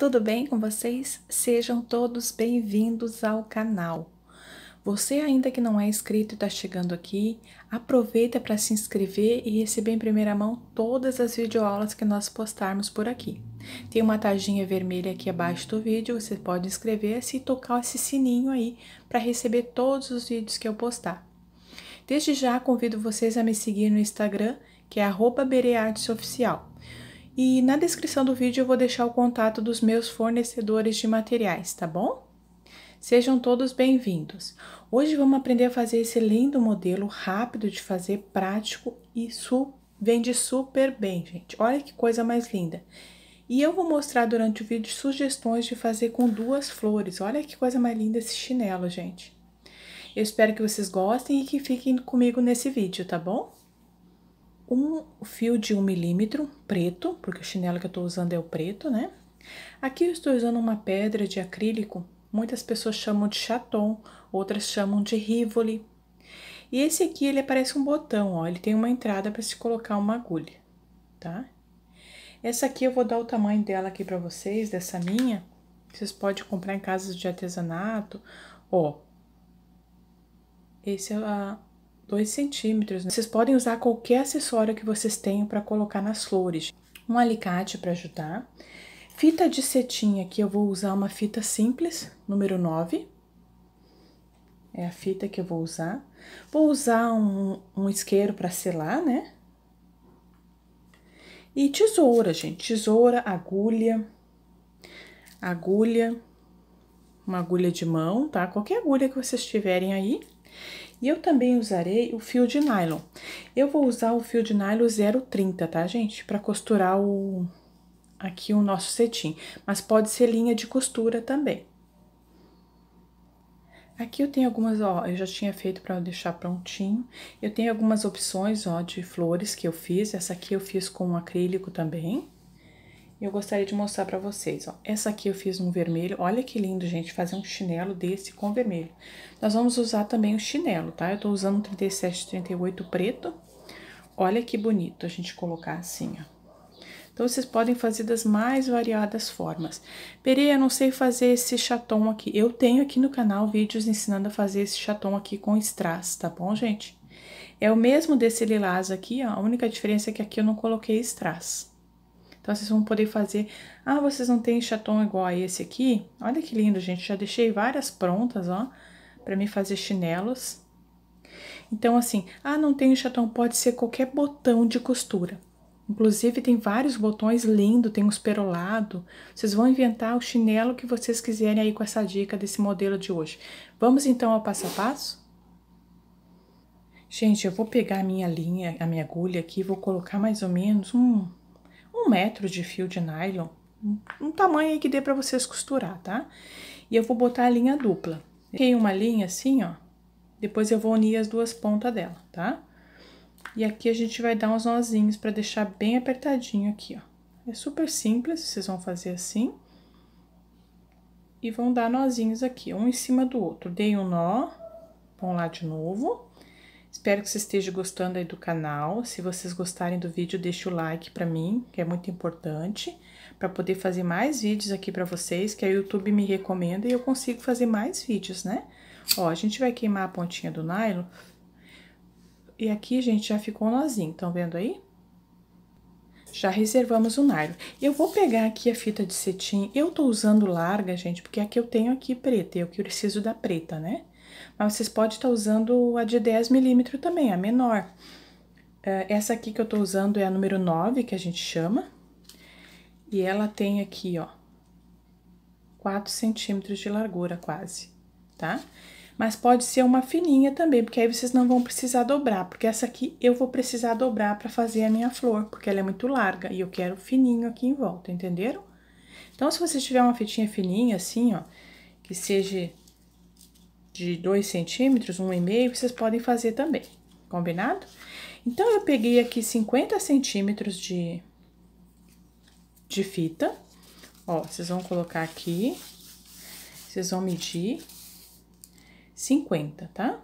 Tudo bem com vocês? Sejam todos bem-vindos ao canal. Você ainda que não é inscrito e está chegando aqui, aproveita para se inscrever e receber em primeira mão todas as videoaulas que nós postarmos por aqui. Tem uma taginha vermelha aqui abaixo do vídeo, você pode inscrever-se e tocar esse sininho aí para receber todos os vídeos que eu postar. Desde já convido vocês a me seguir no Instagram, que é oficial. E na descrição do vídeo eu vou deixar o contato dos meus fornecedores de materiais, tá bom? Sejam todos bem-vindos. Hoje vamos aprender a fazer esse lindo modelo, rápido de fazer, prático e su vende super bem, gente. Olha que coisa mais linda. E eu vou mostrar durante o vídeo sugestões de fazer com duas flores. Olha que coisa mais linda esse chinelo, gente. Eu espero que vocês gostem e que fiquem comigo nesse vídeo, tá bom? um fio de um milímetro preto, porque o chinelo que eu estou usando é o preto, né? Aqui eu estou usando uma pedra de acrílico, muitas pessoas chamam de chaton, outras chamam de rivoli. E esse aqui, ele parece um botão, ó, ele tem uma entrada para se colocar uma agulha, tá? Essa aqui eu vou dar o tamanho dela aqui para vocês, dessa minha. Vocês podem comprar em casas de artesanato, ó. Esse é a, 2 centímetros. Né? Vocês podem usar qualquer acessório que vocês tenham para colocar nas flores. Um alicate para ajudar. Fita de cetim aqui, eu vou usar uma fita simples, número 9. É a fita que eu vou usar. Vou usar um, um isqueiro para selar, né? E tesoura, gente. Tesoura, agulha, agulha, uma agulha de mão, tá? Qualquer agulha que vocês tiverem aí. E eu também usarei o fio de nylon. Eu vou usar o fio de nylon 030, tá, gente? Para costurar o aqui o nosso cetim, mas pode ser linha de costura também. Aqui eu tenho algumas, ó, eu já tinha feito para deixar prontinho. Eu tenho algumas opções, ó, de flores que eu fiz. Essa aqui eu fiz com acrílico também eu gostaria de mostrar para vocês. Ó. Essa aqui eu fiz um vermelho. Olha que lindo, gente, fazer um chinelo desse com vermelho. Nós vamos usar também o chinelo, tá? Eu tô usando 37, 38 preto. Olha que bonito a gente colocar assim, ó. Então, vocês podem fazer das mais variadas formas. Pereira, não sei fazer esse chatom aqui. Eu tenho aqui no canal vídeos ensinando a fazer esse chatom aqui com strass, tá bom, gente? É o mesmo desse lilás aqui, ó. A única diferença é que aqui eu não coloquei strass. Então, vocês vão poder fazer... Ah, vocês não têm chatão igual a esse aqui? Olha que lindo, gente. Já deixei várias prontas, ó, para me fazer chinelos. Então, assim, ah, não tem chatão? pode ser qualquer botão de costura. Inclusive, tem vários botões lindos, tem uns perolado. Vocês vão inventar o chinelo que vocês quiserem aí com essa dica desse modelo de hoje. Vamos, então, ao passo a passo? Gente, eu vou pegar a minha linha, a minha agulha aqui, vou colocar mais ou menos um um metro de fio de nylon, um tamanho que dê para vocês costurar, tá? E eu vou botar a linha dupla. Peguei uma linha assim, ó, depois eu vou unir as duas pontas dela, tá? E aqui a gente vai dar uns nozinhos para deixar bem apertadinho aqui, ó. É super simples, vocês vão fazer assim. E vão dar nozinhos aqui, um em cima do outro. Dei um nó, vão lá de novo. Espero que você esteja gostando aí do canal. Se vocês gostarem do vídeo, deixe o like para mim, que é muito importante, para poder fazer mais vídeos aqui para vocês, que o YouTube me recomenda e eu consigo fazer mais vídeos, né? Ó, a gente vai queimar a pontinha do nylon. E aqui, gente, já ficou um nozinho, estão vendo aí? Já reservamos o nylon. Eu vou pegar aqui a fita de cetim. Eu tô usando larga, gente, porque aqui eu tenho aqui preta, eu que preciso da preta, né? Mas ah, vocês podem estar usando a de 10 milímetros também, a menor. Eh, essa aqui que eu estou usando é a número 9, que a gente chama. E ela tem aqui, ó, 4 centímetros de largura quase, tá? Mas pode ser uma fininha também, porque aí vocês não vão precisar dobrar, porque essa aqui eu vou precisar dobrar para fazer a minha flor, porque ela é muito larga e eu quero fininho aqui em volta, entenderam? Então, se você tiver uma fitinha fininha assim, ó, que seja de 2 centímetros, 1,5, vocês podem fazer também, combinado? Então, eu peguei aqui 50 centímetros de, de fita, ó, vocês vão colocar aqui, vocês vão medir 50, tá?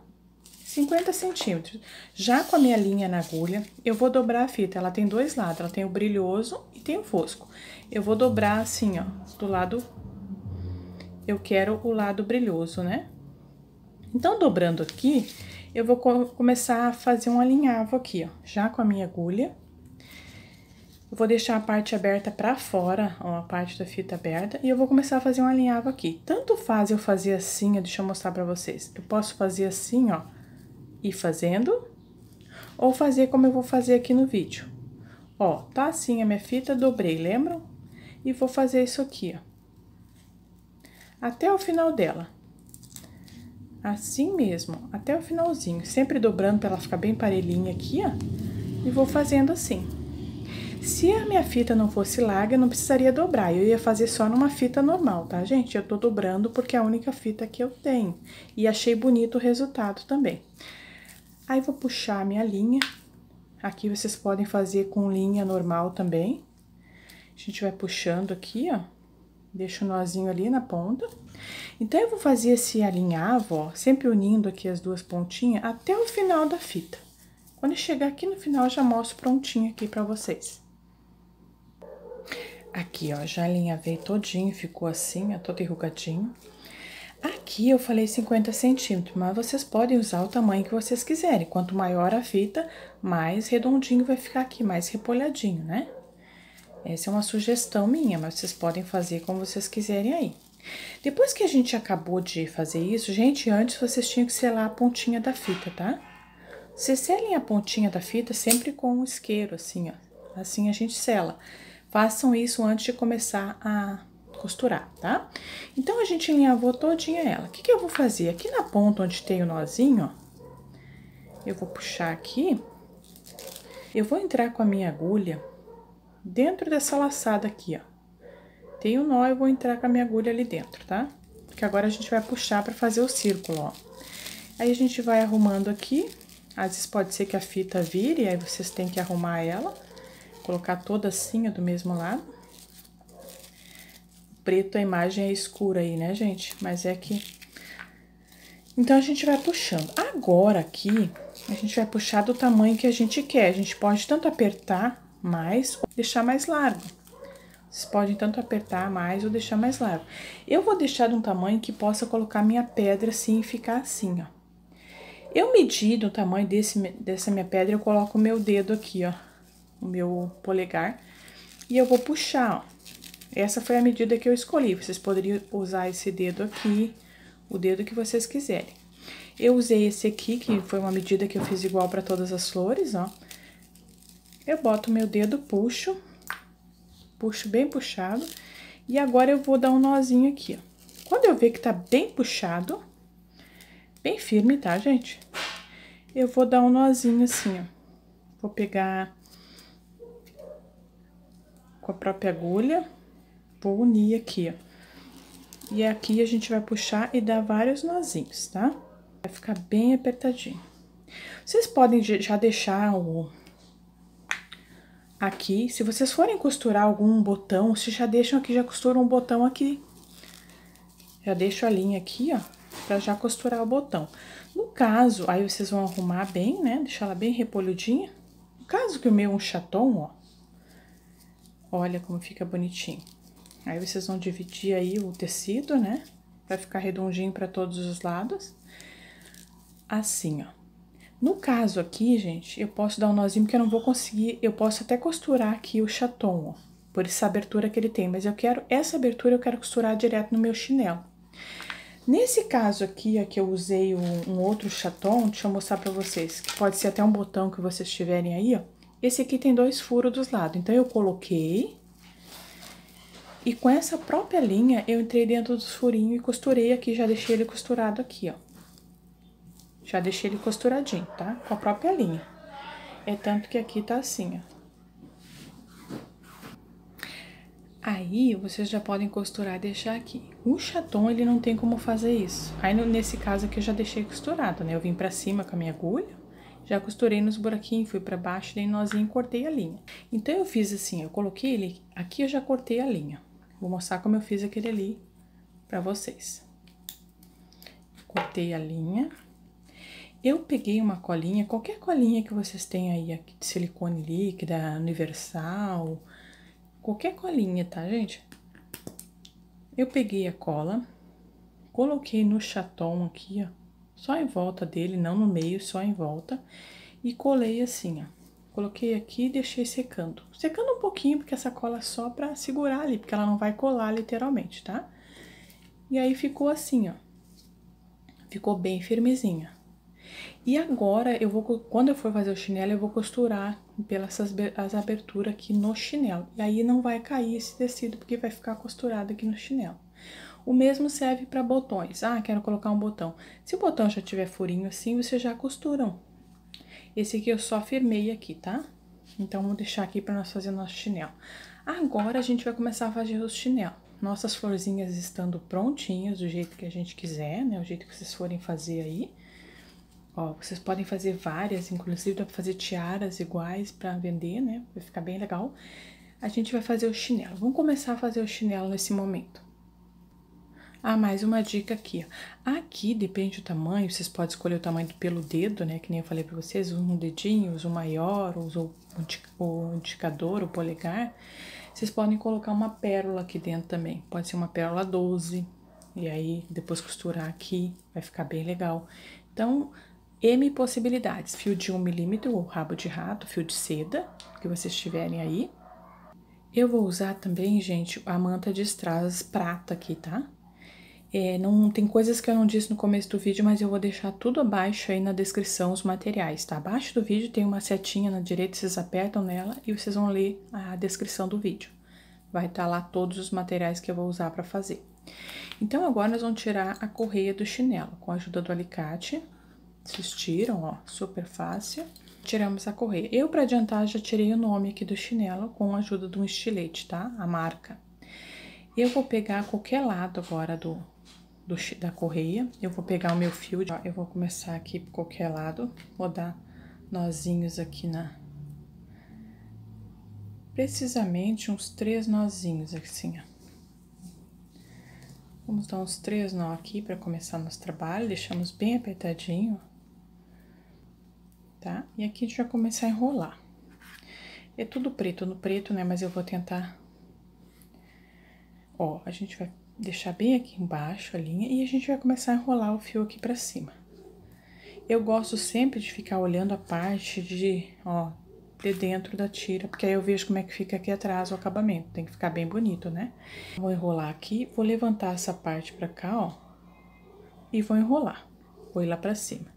50 centímetros. Já com a minha linha na agulha, eu vou dobrar a fita, ela tem dois lados, ela tem o brilhoso e tem o fosco. Eu vou dobrar assim, ó, do lado eu quero o lado brilhoso, né? Então, dobrando aqui, eu vou começar a fazer um alinhavo aqui, ó, já com a minha agulha. Eu vou deixar a parte aberta pra fora, ó, a parte da fita aberta, e eu vou começar a fazer um alinhavo aqui. Tanto faz eu fazer assim, ó, deixa eu mostrar pra vocês. Eu posso fazer assim, ó, e fazendo, ou fazer como eu vou fazer aqui no vídeo. Ó, tá assim a minha fita, dobrei, lembram? E vou fazer isso aqui, ó, até o final dela. Assim mesmo, até o finalzinho, sempre dobrando para ela ficar bem parelhinha aqui, ó. E vou fazendo assim. Se a minha fita não fosse larga, eu não precisaria dobrar, eu ia fazer só numa fita normal, tá, gente? Eu tô dobrando porque é a única fita que eu tenho. E achei bonito o resultado também. Aí, vou puxar a minha linha. Aqui vocês podem fazer com linha normal também. A gente vai puxando aqui, ó. Deixo o um nozinho ali na ponta. Então, eu vou fazer esse alinhavo, ó, sempre unindo aqui as duas pontinhas até o final da fita. Quando chegar aqui no final, já mostro prontinho aqui pra vocês. Aqui, ó, já alinhavei todinho, ficou assim, ó, todo enrugadinho. Aqui eu falei 50 centímetros, mas vocês podem usar o tamanho que vocês quiserem. Quanto maior a fita, mais redondinho vai ficar aqui, mais repolhadinho, né? Essa é uma sugestão minha, mas vocês podem fazer como vocês quiserem aí. Depois que a gente acabou de fazer isso, gente, antes vocês tinham que selar a pontinha da fita, tá? Vocês selem a pontinha da fita sempre com um isqueiro, assim, ó. Assim a gente sela. Façam isso antes de começar a costurar, tá? Então, a gente enlavou todinha ela. O que, que eu vou fazer? Aqui na ponta onde tem o nozinho, ó, eu vou puxar aqui. Eu vou entrar com a minha agulha dentro dessa laçada aqui, ó. Tem um nó, eu vou entrar com a minha agulha ali dentro, tá? Porque agora a gente vai puxar pra fazer o círculo, ó. Aí, a gente vai arrumando aqui. Às vezes, pode ser que a fita vire, aí vocês têm que arrumar ela. Colocar toda assim, ó, do mesmo lado. Preto, a imagem é escura aí, né, gente? Mas é que... Então, a gente vai puxando. Agora, aqui, a gente vai puxar do tamanho que a gente quer. A gente pode tanto apertar mais ou deixar mais largo. Vocês podem tanto apertar mais ou deixar mais largo. Eu vou deixar de um tamanho que possa colocar minha pedra assim e ficar assim, ó. Eu medi do tamanho desse, dessa minha pedra, eu coloco o meu dedo aqui, ó, o meu polegar, e eu vou puxar, ó. Essa foi a medida que eu escolhi, vocês poderiam usar esse dedo aqui, o dedo que vocês quiserem. Eu usei esse aqui, que foi uma medida que eu fiz igual para todas as flores, ó. Eu boto meu dedo, puxo, puxo bem puxado. E agora eu vou dar um nozinho aqui, ó. Quando eu ver que tá bem puxado, bem firme, tá, gente? Eu vou dar um nozinho assim, ó. Vou pegar com a própria agulha, vou unir aqui, ó. E aqui a gente vai puxar e dar vários nozinhos, tá? Vai ficar bem apertadinho. Vocês podem já deixar o aqui. Se vocês forem costurar algum botão, vocês já deixam aqui, já costuram um botão aqui. Já deixo a linha aqui, ó, pra já costurar o botão. No caso, aí vocês vão arrumar bem, né, deixar ela bem repolhudinha. No caso que o meu é um chatom, ó, olha como fica bonitinho. Aí vocês vão dividir aí o tecido, né, pra ficar redondinho pra todos os lados. Assim, ó. No caso aqui, gente, eu posso dar um nozinho porque eu não vou conseguir, eu posso até costurar aqui o chaton, ó, por essa abertura que ele tem, mas eu quero, essa abertura eu quero costurar direto no meu chinelo. Nesse caso aqui, que eu usei um, um outro chaton, deixa eu mostrar pra vocês, que pode ser até um botão que vocês tiverem aí, ó. Esse aqui tem dois furos dos lados, então eu coloquei, e com essa própria linha, eu entrei dentro dos furinhos e costurei aqui, já deixei ele costurado aqui, ó. Já deixei ele costuradinho, tá? Com a própria linha. É tanto que aqui tá assim, ó. Aí, vocês já podem costurar e deixar aqui. O chaton, ele não tem como fazer isso. Aí, nesse caso aqui, eu já deixei costurado, né? Eu vim pra cima com a minha agulha, já costurei nos buraquinhos, fui pra baixo, dei nozinho e cortei a linha. Então, eu fiz assim, eu coloquei ele... Aqui eu já cortei a linha. Vou mostrar como eu fiz aquele ali pra vocês. Cortei a linha... Eu peguei uma colinha, qualquer colinha que vocês tenham aí, de silicone líquida, universal, qualquer colinha, tá, gente? Eu peguei a cola, coloquei no chaton aqui, ó, só em volta dele, não no meio, só em volta, e colei assim, ó. Coloquei aqui e deixei secando. Secando um pouquinho, porque essa cola é só pra segurar ali, porque ela não vai colar literalmente, tá? E aí ficou assim, ó. Ficou bem firmezinha. E agora eu vou, quando eu for fazer o chinelo, eu vou costurar pelas as aberturas aqui no chinelo. E aí não vai cair esse tecido, porque vai ficar costurado aqui no chinelo. O mesmo serve para botões. Ah, quero colocar um botão. Se o botão já tiver furinho assim, vocês já costuram. Esse aqui eu só firmei aqui, tá? Então, vou deixar aqui para nós fazer nosso chinelo. Agora, a gente vai começar a fazer os chinelo. nossas florzinhas estando prontinhas do jeito que a gente quiser, né? O jeito que vocês forem fazer aí. Ó, vocês podem fazer várias, inclusive dá pra fazer tiaras iguais pra vender, né? Vai ficar bem legal. A gente vai fazer o chinelo. Vamos começar a fazer o chinelo nesse momento. Ah, mais uma dica aqui. Aqui depende do tamanho, vocês podem escolher o tamanho pelo dedo, né? Que nem eu falei pra vocês, um dedinho, usa o maior, usa o indicador, o polegar. Vocês podem colocar uma pérola aqui dentro também. Pode ser uma pérola 12, e aí depois costurar aqui, vai ficar bem legal. Então, M possibilidades, fio de 1 milímetro ou rabo de rato, fio de seda, que vocês tiverem aí. Eu vou usar também, gente, a manta de strass prata aqui, tá? É, não Tem coisas que eu não disse no começo do vídeo, mas eu vou deixar tudo abaixo aí na descrição os materiais, tá? Abaixo do vídeo tem uma setinha na direita, vocês apertam nela e vocês vão ler a descrição do vídeo. Vai estar tá lá todos os materiais que eu vou usar para fazer. Então, agora nós vamos tirar a correia do chinelo com a ajuda do alicate. Vocês tiram, ó, super fácil. Tiramos a correia. Eu, para adiantar, já tirei o nome aqui do chinelo com a ajuda de um estilete, tá? A marca. Eu vou pegar qualquer lado agora do, do da correia. Eu vou pegar o meu fio, ó, eu vou começar aqui por qualquer lado. Vou dar nozinhos aqui na... Precisamente uns três nozinhos, assim, ó. Vamos dar uns três nó aqui para começar nosso trabalho, deixamos bem apertadinho, tá? E aqui a gente vai começar a enrolar. É tudo preto no preto, né? Mas eu vou tentar... Ó, a gente vai deixar bem aqui embaixo a linha e a gente vai começar a enrolar o fio aqui pra cima. Eu gosto sempre de ficar olhando a parte de, ó, de dentro da tira, porque aí eu vejo como é que fica aqui atrás o acabamento. Tem que ficar bem bonito, né? Vou enrolar aqui, vou levantar essa parte pra cá, ó, e vou enrolar. Vou ir lá pra cima.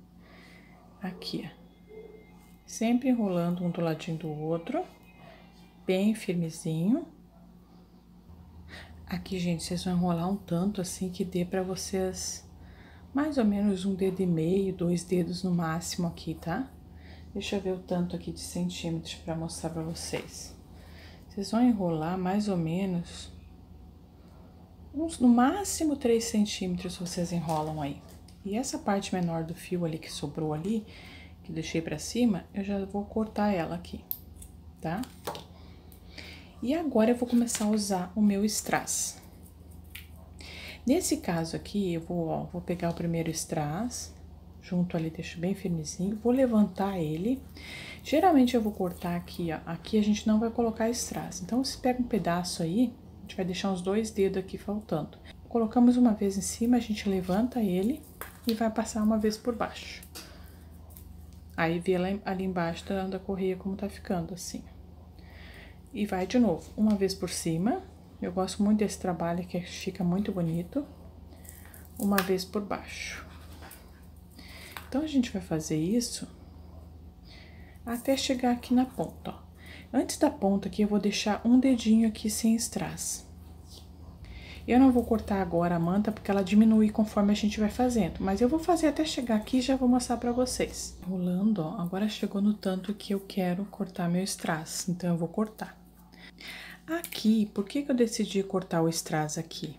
Aqui, ó sempre enrolando um do ladinho do outro, bem firmezinho. Aqui, gente, vocês vão enrolar um tanto assim que dê para vocês mais ou menos um dedo e meio, dois dedos no máximo aqui, tá? Deixa eu ver o tanto aqui de centímetros para mostrar para vocês. Vocês vão enrolar mais ou menos uns, no máximo três centímetros vocês enrolam aí. E essa parte menor do fio ali que sobrou ali, que deixei pra cima, eu já vou cortar ela aqui, tá? E agora eu vou começar a usar o meu strass. Nesse caso aqui, eu vou, ó, vou pegar o primeiro strass, junto ali, deixo bem firmezinho, vou levantar ele. Geralmente eu vou cortar aqui, ó, aqui a gente não vai colocar strass. Então, se pega um pedaço aí, a gente vai deixar os dois dedos aqui faltando. Colocamos uma vez em cima, a gente levanta ele e vai passar uma vez por baixo. Aí vê lá, ali embaixo da, tá, da correia como tá ficando, assim. E vai de novo, uma vez por cima. Eu gosto muito desse trabalho, que é, fica muito bonito. Uma vez por baixo. Então, a gente vai fazer isso até chegar aqui na ponta, ó. Antes da ponta aqui, eu vou deixar um dedinho aqui sem strass. Eu não vou cortar agora a manta porque ela diminui conforme a gente vai fazendo, mas eu vou fazer até chegar aqui e já vou mostrar pra vocês. Rolando, ó, agora chegou no tanto que eu quero cortar meu strass, então eu vou cortar. Aqui, por que que eu decidi cortar o strass aqui?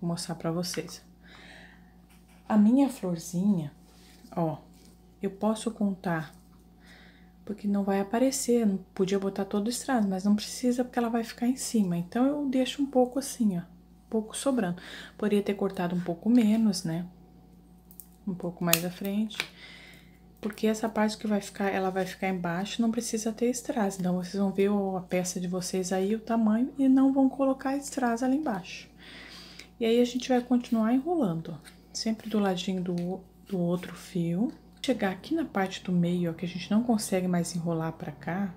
Vou mostrar pra vocês. A minha florzinha, ó, eu posso contar porque não vai aparecer, não podia botar todo o strass, mas não precisa porque ela vai ficar em cima. Então eu deixo um pouco assim, ó pouco sobrando. Poderia ter cortado um pouco menos, né? Um pouco mais à frente. Porque essa parte que vai ficar, ela vai ficar embaixo, não precisa ter strass. Então, vocês vão ver a peça de vocês aí, o tamanho, e não vão colocar strass ali embaixo. E aí, a gente vai continuar enrolando, sempre do ladinho do, do outro fio. Chegar aqui na parte do meio, ó, que a gente não consegue mais enrolar pra cá,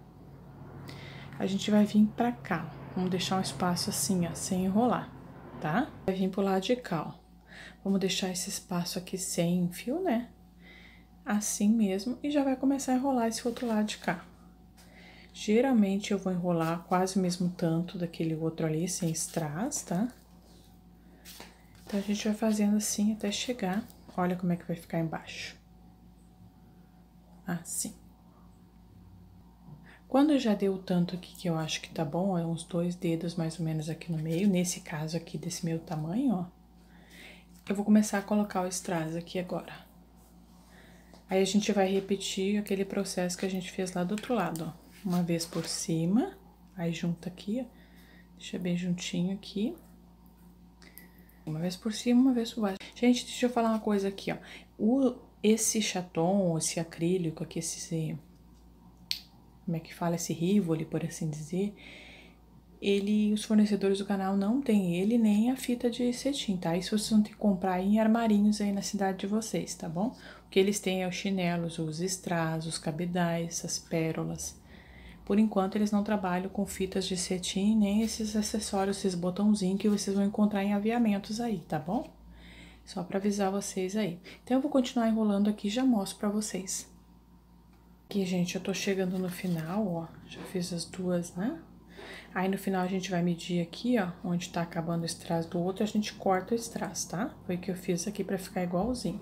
a gente vai vir pra cá. Vamos deixar um espaço assim, ó, sem enrolar tá? Vai vir pro lado de cá, ó. Vamos deixar esse espaço aqui sem fio, né? Assim mesmo, e já vai começar a enrolar esse outro lado de cá. Geralmente, eu vou enrolar quase o mesmo tanto daquele outro ali, sem strass, tá? Então, a gente vai fazendo assim até chegar. Olha como é que vai ficar embaixo. Assim. Quando já deu tanto aqui que eu acho que tá bom, é uns dois dedos mais ou menos aqui no meio, nesse caso aqui desse meu tamanho, ó. Eu vou começar a colocar o strass aqui agora. Aí, a gente vai repetir aquele processo que a gente fez lá do outro lado, ó. Uma vez por cima, aí junta aqui, ó. Deixa bem juntinho aqui. Uma vez por cima, uma vez por baixo. Gente, deixa eu falar uma coisa aqui, ó. O, esse chaton, esse acrílico aqui, esse como é que fala esse Rivoli, por assim dizer, ele, os fornecedores do canal não têm ele nem a fita de cetim, tá? Isso vocês vão ter que comprar em armarinhos aí na cidade de vocês, tá bom? O que eles têm é os chinelos, os strass, os cabedais, as pérolas. Por enquanto, eles não trabalham com fitas de cetim, nem esses acessórios, esses botãozinhos que vocês vão encontrar em aviamentos aí, tá bom? Só para avisar vocês aí. Então, eu vou continuar enrolando aqui e já mostro para vocês. Aqui, gente, eu tô chegando no final, ó. Já fiz as duas, né? Aí, no final, a gente vai medir aqui, ó, onde tá acabando o strass do outro, a gente corta o strass, tá? Foi o que eu fiz aqui pra ficar igualzinho.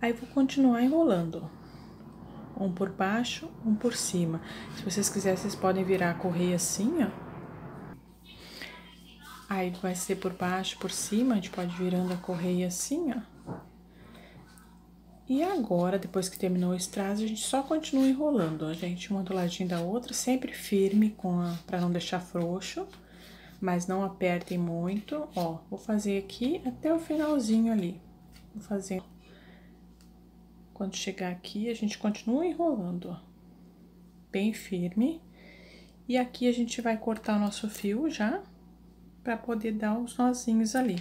Aí, vou continuar enrolando, Um por baixo, um por cima. Se vocês quiserem, vocês podem virar a correia assim, ó. Aí, vai ser por baixo, por cima, a gente pode virando a correia assim, ó. E agora, depois que terminou o traço, a gente só continua enrolando, ó, gente, uma do ladinho da outra, sempre firme com a, pra não deixar frouxo, mas não apertem muito, ó, vou fazer aqui até o finalzinho ali, vou fazer... Quando chegar aqui, a gente continua enrolando, ó, bem firme, e aqui a gente vai cortar o nosso fio já, pra poder dar os nozinhos ali.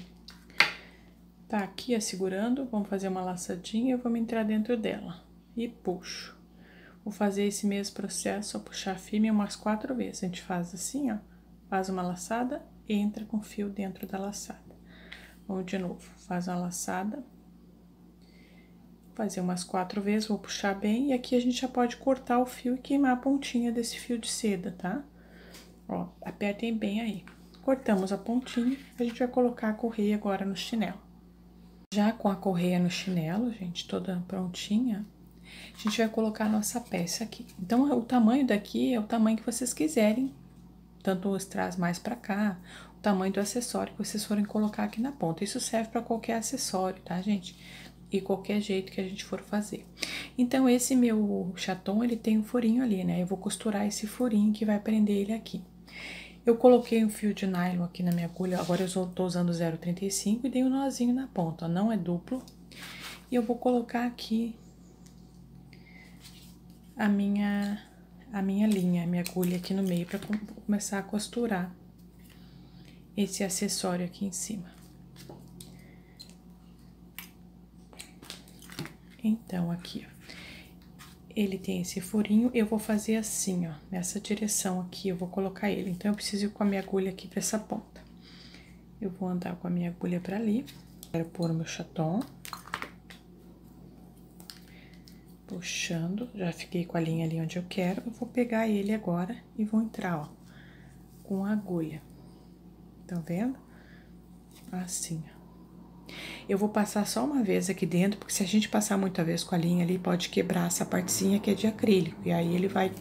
Tá aqui segurando, vamos fazer uma laçadinha, vamos entrar dentro dela e puxo. Vou fazer esse mesmo processo, só puxar firme umas quatro vezes. A gente faz assim, ó, faz uma laçada, entra com fio dentro da laçada. Vamos de novo, faz uma laçada, fazer umas quatro vezes, vou puxar bem, e aqui a gente já pode cortar o fio e queimar a pontinha desse fio de seda, tá? Ó, apertem bem aí. Cortamos a pontinha, a gente vai colocar a correia agora no chinelo. Já com a correia no chinelo, gente, toda prontinha, a gente vai colocar a nossa peça aqui. Então, o tamanho daqui é o tamanho que vocês quiserem, tanto os traz mais para cá, o tamanho do acessório que vocês forem colocar aqui na ponta. Isso serve para qualquer acessório, tá, gente? E qualquer jeito que a gente for fazer. Então, esse meu chaton, ele tem um furinho ali, né? Eu vou costurar esse furinho que vai prender ele aqui. Eu coloquei um fio de nylon aqui na minha agulha, agora eu estou usando 0,35 e dei um nozinho na ponta, não é duplo. E eu vou colocar aqui a minha, a minha linha, a minha agulha aqui no meio, para começar a costurar esse acessório aqui em cima. Então, aqui, ó ele tem esse furinho, eu vou fazer assim, ó, nessa direção aqui, eu vou colocar ele. Então, eu preciso ir com a minha agulha aqui pra essa ponta. Eu vou andar com a minha agulha pra ali, quero pôr o meu chaton. Puxando, já fiquei com a linha ali onde eu quero, eu vou pegar ele agora e vou entrar, ó, com a agulha. Tá vendo? Assim, ó. Eu vou passar só uma vez aqui dentro, porque se a gente passar muita vez com a linha ali, pode quebrar essa partezinha que é de acrílico. E aí, ele vai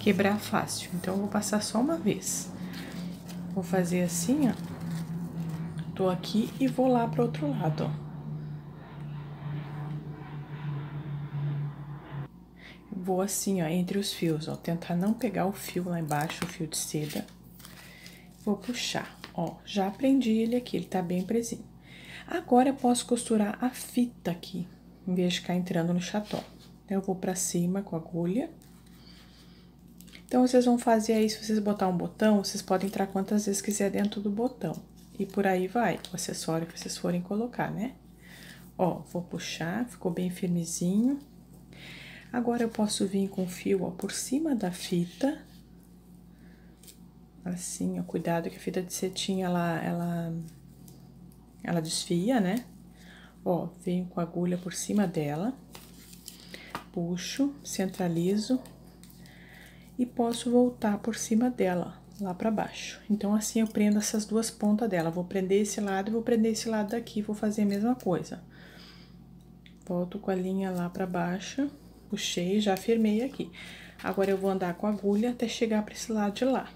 quebrar fácil. Então, eu vou passar só uma vez. Vou fazer assim, ó. Tô aqui e vou lá pro outro lado, ó. Vou assim, ó, entre os fios, ó. Tentar não pegar o fio lá embaixo, o fio de seda. Vou puxar, ó. Já prendi ele aqui, ele tá bem presinho. Agora eu posso costurar a fita aqui, em vez de ficar entrando no chatão. Então, eu vou pra cima com a agulha. Então, vocês vão fazer aí, se vocês botar um botão, vocês podem entrar quantas vezes quiser dentro do botão. E por aí vai, o acessório que vocês forem colocar, né? Ó, vou puxar, ficou bem firmezinho. Agora, eu posso vir com o fio, ó, por cima da fita. Assim, ó, cuidado que a fita de cetim, ela, ela ela desfia, né? Ó, venho com a agulha por cima dela, puxo, centralizo e posso voltar por cima dela, lá pra baixo. Então, assim, eu prendo essas duas pontas dela. Vou prender esse lado e vou prender esse lado daqui, vou fazer a mesma coisa. Volto com a linha lá pra baixo, puxei, já firmei aqui. Agora, eu vou andar com a agulha até chegar pra esse lado de lá.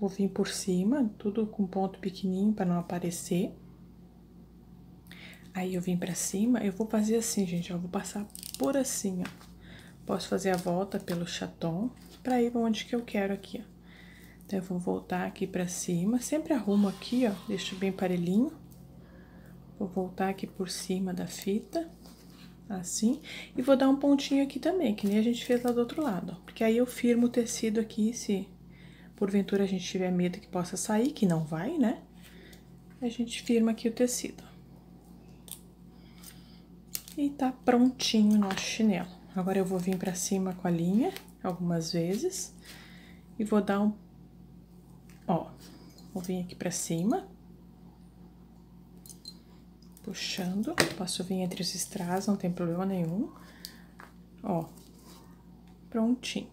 Vou vir por cima, tudo com ponto pequenininho pra não aparecer. Aí eu vim pra cima, eu vou fazer assim, gente, ó, vou passar por assim, ó. Posso fazer a volta pelo chaton pra ir onde que eu quero aqui, ó. Então, eu vou voltar aqui pra cima, sempre arrumo aqui, ó, deixo bem parelhinho. Vou voltar aqui por cima da fita, assim, e vou dar um pontinho aqui também, que nem a gente fez lá do outro lado, ó. Porque aí eu firmo o tecido aqui, se porventura a gente tiver medo que possa sair, que não vai, né? A gente firma aqui o tecido, ó. E tá prontinho o nosso chinelo. Agora eu vou vir pra cima com a linha algumas vezes e vou dar um... Ó, vou vir aqui pra cima. Puxando. Posso vir entre os strass, não tem problema nenhum. Ó, prontinho.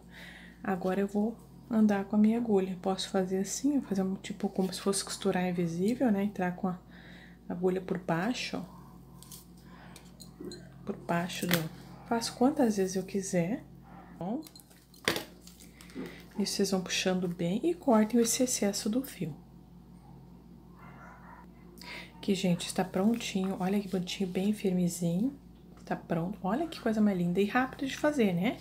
Agora eu vou andar com a minha agulha. Posso fazer assim, fazer um tipo como se fosse costurar invisível, né? Entrar com a agulha por baixo, ó por baixo do... Faço quantas vezes eu quiser, bom? Então, e vocês vão puxando bem e cortem esse excesso do fio. Aqui, gente, está prontinho. Olha que bonitinho, bem firmezinho. Está pronto. Olha que coisa mais linda e rápida de fazer, né?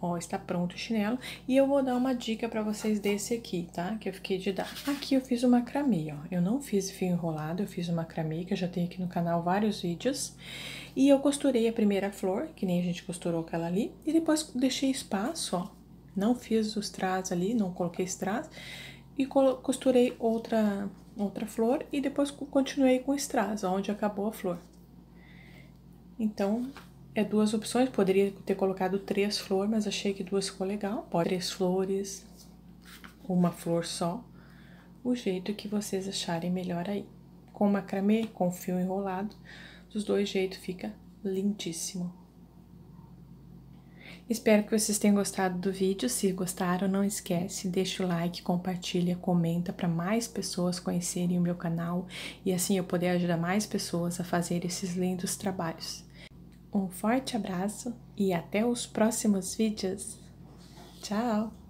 Ó, está pronto o chinelo. E eu vou dar uma dica para vocês desse aqui, tá? Que eu fiquei de dar. Aqui eu fiz o macramê, ó. Eu não fiz fio enrolado, eu fiz o macramê, que eu já tenho aqui no canal vários vídeos. E eu costurei a primeira flor, que nem a gente costurou aquela ali, e depois deixei espaço, ó. Não fiz os trás ali, não coloquei strass, e costurei outra, outra flor e depois continuei com strass, onde acabou a flor. Então, é duas opções, poderia ter colocado três flores, mas achei que duas ficou legal. Pode três flores, uma flor só, o jeito que vocês acharem melhor aí. Com macramê, com fio enrolado, dos dois jeitos fica lindíssimo. Espero que vocês tenham gostado do vídeo. Se gostaram, não esquece, deixa o like, compartilha, comenta para mais pessoas conhecerem o meu canal e assim eu poder ajudar mais pessoas a fazer esses lindos trabalhos. Um forte abraço e até os próximos vídeos. Tchau!